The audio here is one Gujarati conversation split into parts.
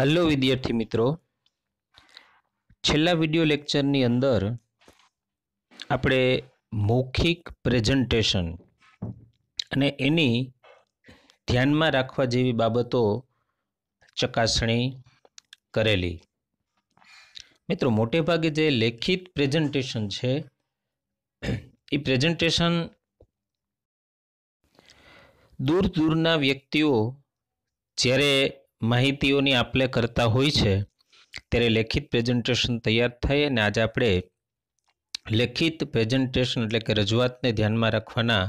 હલો વિદ્યાર્થી મિત્રો છેલ્લા વિડિયો લેક્ચરની અંદર આપણે મૌખિક પ્રેઝન્ટેશન અને એની ધ્યાનમાં રાખવા જેવી બાબતો ચકાસણી કરેલી મિત્રો મોટે ભાગે જે લેખિત પ્રેઝન્ટેશન છે એ પ્રેઝન્ટેશન દૂર દૂરના વ્યક્તિઓ જ્યારે માહિતીઓની આપલે કરતા હોય છે ત્યારે લેખિત પ્રેઝન્ટેશન તૈયાર થાય અને આજે આપણે લેખિત પ્રેઝન્ટેશન એટલે કે રજૂઆતને ધ્યાનમાં રાખવાના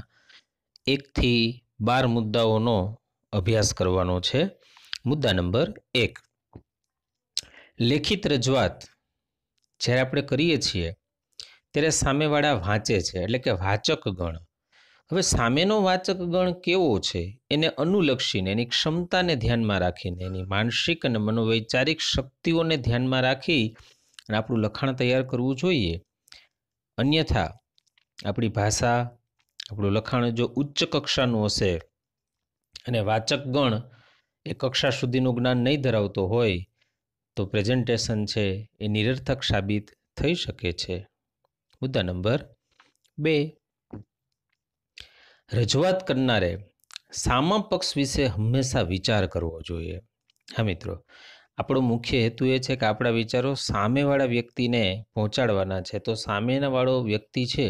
એકથી બાર મુદ્દાઓનો અભ્યાસ કરવાનો છે મુદ્દા નંબર એક લેખિત રજૂઆત જ્યારે આપણે કરીએ છીએ ત્યારે સામેવાળા વાંચે છે એટલે કે વાચક ગણ હવે સામેનો વાચક ગણ કેવો છે એને અનુલક્ષીને એની ક્ષમતાને ધ્યાનમાં રાખીને એની માનસિક અને મનોવૈચારિક શક્તિઓને ધ્યાનમાં રાખી અને આપણું લખાણ તૈયાર કરવું જોઈએ અન્યથા આપણી ભાષા આપણું લખાણ જો ઉચ્ચ કક્ષાનું હશે અને વાચક ગણ એ કક્ષા સુધીનું જ્ઞાન નહીં ધરાવતો હોય તો પ્રેઝન્ટેશન છે એ નિરર્થક સાબિત થઈ શકે છે મુદ્દા નંબર બે રજૂઆત કરનારે સામા પક્ષ વિશે હંમેશા વિચાર કરવો જોઈએ હા મિત્રો આપણો મુખ્ય હેતુ એ છે કે આપણા વિચારો સામેવાળા વ્યક્તિને પહોંચાડવાના છે તો સામેનાવાળો વ્યક્તિ છે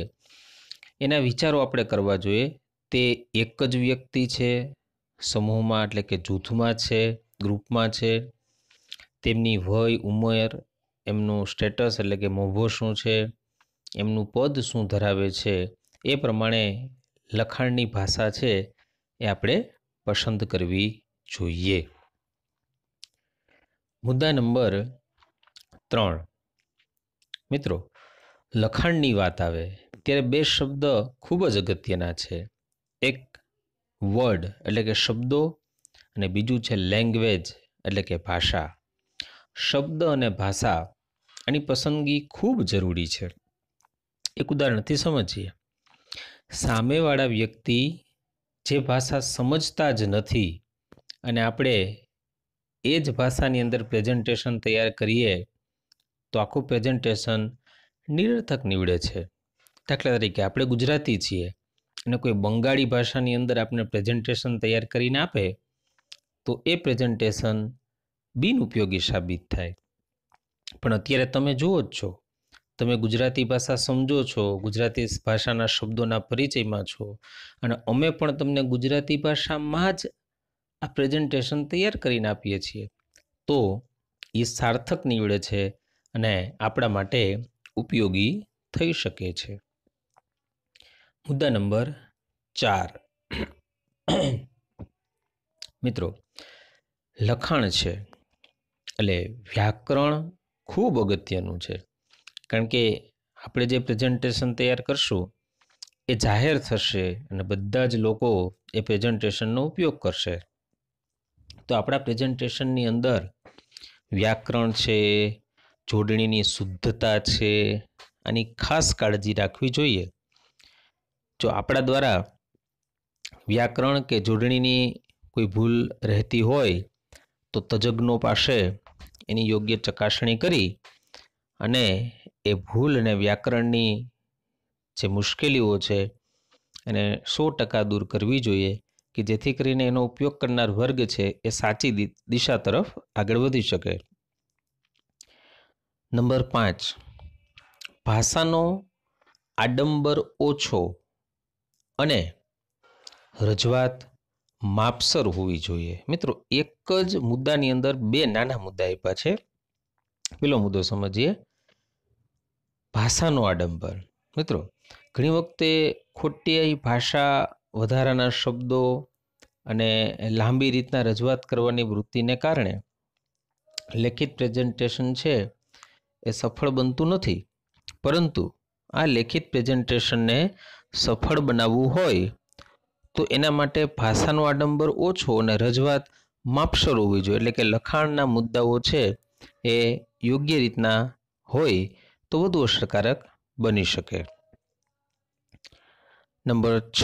એના વિચારો આપણે કરવા જોઈએ તે એક જ વ્યક્તિ છે સમૂહમાં એટલે કે જૂથમાં છે ગ્રુપમાં છે તેમની વય ઉંમર એમનું સ્ટેટસ એટલે કે મોભો શું છે એમનું પદ શું ધરાવે છે એ પ્રમાણે લખાણની ભાષા છે એ આપણે પસંદ કરવી જોઈએ મુદ્દા નંબર ત્રણ મિત્રો લખાણની વાત આવે ત્યારે બે શબ્દ ખૂબ જ અગત્યના છે એક વર્ડ એટલે કે શબ્દો અને બીજું છે લેંગ્વેજ એટલે કે ભાષા શબ્દ અને ભાષા આની પસંદગી ખૂબ જરૂરી છે એક ઉદાહરણથી સમજીએ સામેવાળા વ્યક્તિ જે ભાષા સમજતા જ નથી અને આપણે એ જ ભાષાની અંદર પ્રેઝન્ટેશન તૈયાર કરીએ તો આખું પ્રેઝન્ટેશન નિરર્થક નીવડે છે દાખલા તરીકે આપણે ગુજરાતી છીએ અને કોઈ બંગાળી ભાષાની અંદર આપણે પ્રેઝન્ટેશન તૈયાર કરીને આપે તો એ પ્રેઝન્ટેશન બિનઉપયોગી સાબિત થાય પણ અત્યારે તમે જુઓ જ છો તમે ગુજરાતી ભાષા સમજો છો ગુજરાતી ભાષાના શબ્દોના પરિચયમાં છો અને અમે પણ તમને ગુજરાતી ભાષામાં જ આ પ્રેઝન્ટેશન તૈયાર કરીને આપીએ છીએ તો એ સાર્થક નીવડે છે અને આપણા માટે ઉપયોગી થઈ શકે છે મુદ્દા નંબર ચાર મિત્રો લખાણ છે એટલે વ્યાકરણ ખૂબ અગત્યનું છે કારણ કે આપણે જે પ્રેઝન્ટેશન તૈયાર કરશું એ જાહેર થશે અને બધા જ લોકો એ પ્રેઝન્ટેશનનો ઉપયોગ કરશે તો આપણા પ્રેઝન્ટેશનની અંદર વ્યાકરણ છે જોડણીની શુદ્ધતા છે આની ખાસ કાળજી રાખવી જોઈએ જો આપણા દ્વારા વ્યાકરણ કે જોડણીની કોઈ ભૂલ રહેતી હોય તો તજજ્ઞો પાસે એની યોગ્ય ચકાસણી કરી અને એ ભૂલ અને વ્યાકરણની જે મુશ્કેલીઓ છે એને સો ટકા દૂર કરવી જોઈએ કે જેથી કરીને એનો ઉપયોગ કરનાર વર્ગ છે એ સાચી દિશા તરફ આગળ વધી શકે નંબર પાંચ ભાષાનો આડંબર ઓછો અને રજૂઆત માપસર હોવી જોઈએ મિત્રો એક જ મુદ્દાની અંદર બે નાના મુદ્દા આપ્યા છે પેલો મુદ્દો સમજીએ ભાષાનો આડંબર મિત્રો ઘણી વખતે ખોટી ભાષા વધારાના શબ્દો અને લાંબી રીતના રજૂઆત કરવાની વૃત્તિને કારણે લેખિત પ્રેઝન્ટેશન છે એ સફળ બનતું નથી પરંતુ આ લેખિત પ્રેઝન્ટેશનને સફળ બનાવવું હોય તો એના માટે ભાષાનો આડંબર ઓછો અને રજૂઆત માપસર હોવી જોઈએ એટલે કે લખાણના મુદ્દાઓ છે એ યોગ્ય રીતના હોય તો વધુ અસરકારક બની શકે નંબર છ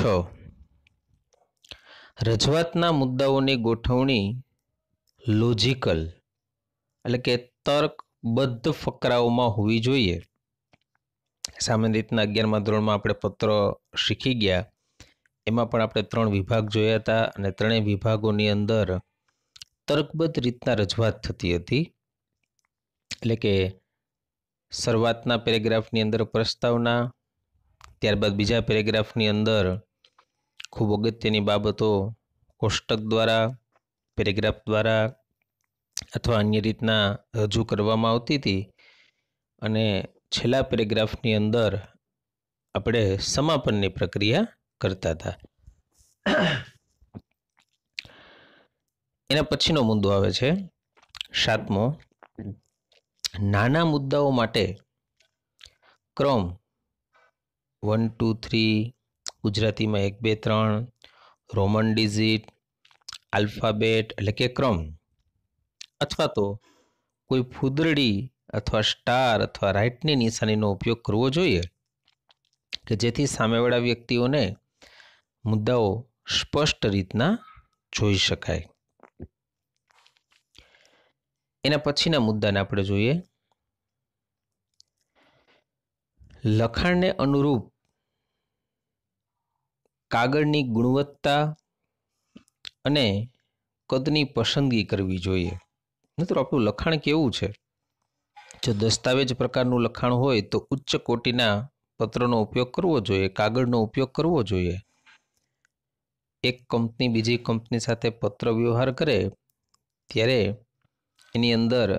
રજૂઆતના મુદ્દાઓની ગોઠવણી લોજિકલ એટલે કે તર્કબદ્ધ ફકરાઓમાં હોવી જોઈએ સામાન્ય રીતના અગિયારમાં ધોરણમાં આપણે પત્ર શીખી ગયા એમાં પણ આપણે ત્રણ વિભાગ જોયા હતા અને ત્રણેય વિભાગોની અંદર તર્કબદ્ધ રીતના રજૂઆત થતી હતી એટલે કે શરૂઆતના પેરેગ્રાફની અંદર પ્રસ્તાવના ત્યારબાદ બીજા પેરેગ્રાફની અંદર ખૂબ અગત્યની બાબતો કોષ્ટક દ્વારા પેરેગ્રાફ દ્વારા અથવા અન્ય રીતના રજૂ કરવામાં આવતી હતી અને છેલ્લા પેરેગ્રાફની અંદર આપણે સમાપનની પ્રક્રિયા કરતા હતા એના પછીનો મુદ્દો આવે છે સાતમો નાના મુદ્દાઓ માટે ક્રમ વન ટુ થ્રી ગુજરાતીમાં એક બે ત્રણ રોમન ડિઝિટ આલ્ફાબેટ એટલે કે ક્રમ અથવા તો કોઈ ફૂદરડી અથવા સ્ટાર અથવા રાઇટની નિશાનીનો ઉપયોગ કરવો જોઈએ કે જેથી સામેવાળા વ્યક્તિઓને મુદ્દાઓ સ્પષ્ટ રીતના જોઈ શકાય એના પછીના મુદ્દાને આપણે જોઈએ લખાણને અનુરૂપ કાગળની ગુણવત્તા અને કદની પસંદગી કરવી જોઈએ મિત્રો આપણું લખાણ કેવું છે જો દસ્તાવેજ પ્રકારનું લખાણ હોય તો ઉચ્ચ કોટીના પત્રનો ઉપયોગ કરવો જોઈએ કાગળનો ઉપયોગ કરવો જોઈએ એક કંપની બીજી કંપની સાથે પત્ર વ્યવહાર કરે ત્યારે એની અંદર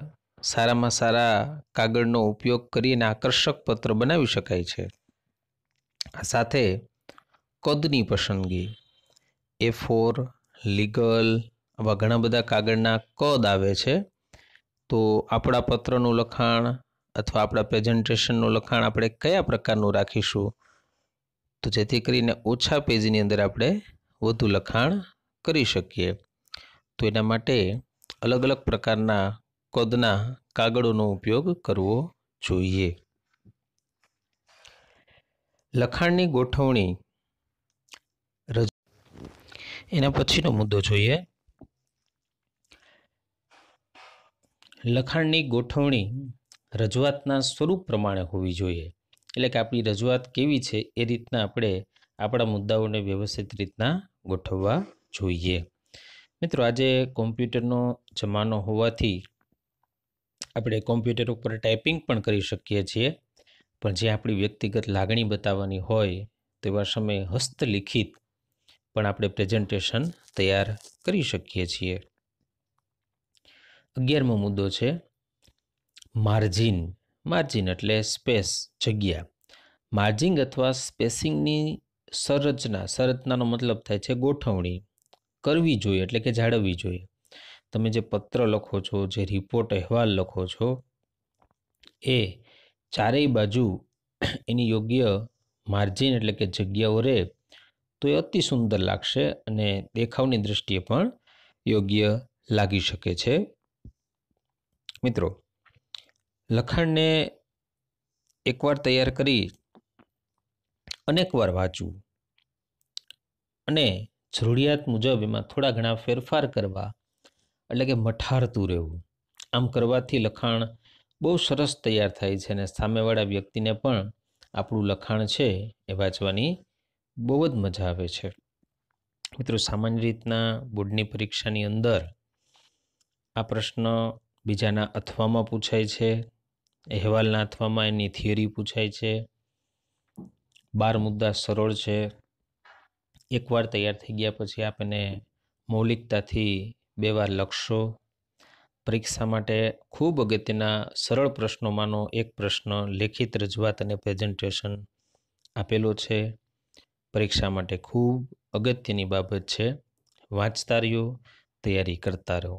સારામાં સારા કાગળનો ઉપયોગ કરીને આકર્ષક પત્ર બનાવી શકાય છે આ સાથે કદની પસંદગી એ ફોર લીગલ આવા ઘણા બધા કાગળના કદ આવે છે તો આપણા પત્રનું લખાણ અથવા આપણા પ્રેઝન્ટેશનનું લખાણ આપણે કયા પ્રકારનું રાખીશું તો જેથી કરીને ઓછા પેજની અંદર આપણે વધુ લખાણ કરી શકીએ તો એના માટે અલગ અલગ પ્રકારના કદના કાગળોનો ઉપયોગ કરવો જોઈએ લખાણની ગોઠવણી એના પછીનો મુદ્દો જોઈએ લખાણની ગોઠવણી રજૂઆતના સ્વરૂપ પ્રમાણે હોવી જોઈએ એટલે કે આપણી રજૂઆત કેવી છે એ રીતના આપણે આપણા મુદ્દાઓને વ્યવસ્થિત રીતના ગોઠવવા જોઈએ મિત્રો આજે કોમ્પ્યુટરનો જમાનો હોવાથી આપણે કોમ્પ્યુટર ઉપર ટાઈપિંગ પણ કરી શકીએ છીએ પણ જે આપણી વ્યક્તિગત લાગણી બતાવવાની હોય તેવા સમયે હસ્તલિખિત પણ આપણે પ્રેઝન્ટેશન તૈયાર કરી શકીએ છીએ અગિયારમો મુદ્દો છે માર્જિન માર્જિન એટલે સ્પેસ જગ્યા માર્જિંગ અથવા સ્પેસિંગની સંરચના સંરચનાનો મતલબ થાય છે ગોઠવણી કરવી જોઈએ એટલે કે જાળવવી જોઈએ તમે જે પત્ર લખો છો જે રિપોર્ટ અહેવાલ લખો છો એ ચારેય બાજુ એની યોગ્ય માર્જિન એટલે કે જગ્યાઓ રહે તો એ અતિ સુંદર લાગશે અને દેખાવની દૃષ્ટિએ પણ યોગ્ય લાગી શકે છે મિત્રો લખાણને એકવાર તૈયાર કરી અનેકવાર વાંચવું અને જરૂરિયાત મુજબ એમાં થોડા ઘણા ફેરફાર કરવા એટલે કે મઠારતું રહેવું આમ કરવાથી લખાણ બહુ સરસ તૈયાર થાય છે અને સામેવાળા વ્યક્તિને પણ આપણું લખાણ છે એ વાંચવાની બહુ જ મજા આવે છે મિત્રો સામાન્ય રીતના બોર્ડની પરીક્ષાની અંદર આ પ્રશ્ન બીજાના અથવામાં પૂછાય છે અહેવાલના અથવામાં એની થિયરી પૂછાય છે બાર મુદ્દા સરળ છે એકવાર તૈયાર થઈ ગયા પછી આપ મૌલિકતાથી બે વાર લખશો પરીક્ષા માટે ખૂબ અગત્યના સરળ પ્રશ્નોમાંનો એક પ્રશ્ન લેખિત રજૂઆત અને પ્રેઝન્ટેશન આપેલો છે પરીક્ષા માટે ખૂબ અગત્યની બાબત છે વાંચતા રહ્યો તૈયારી કરતા રહો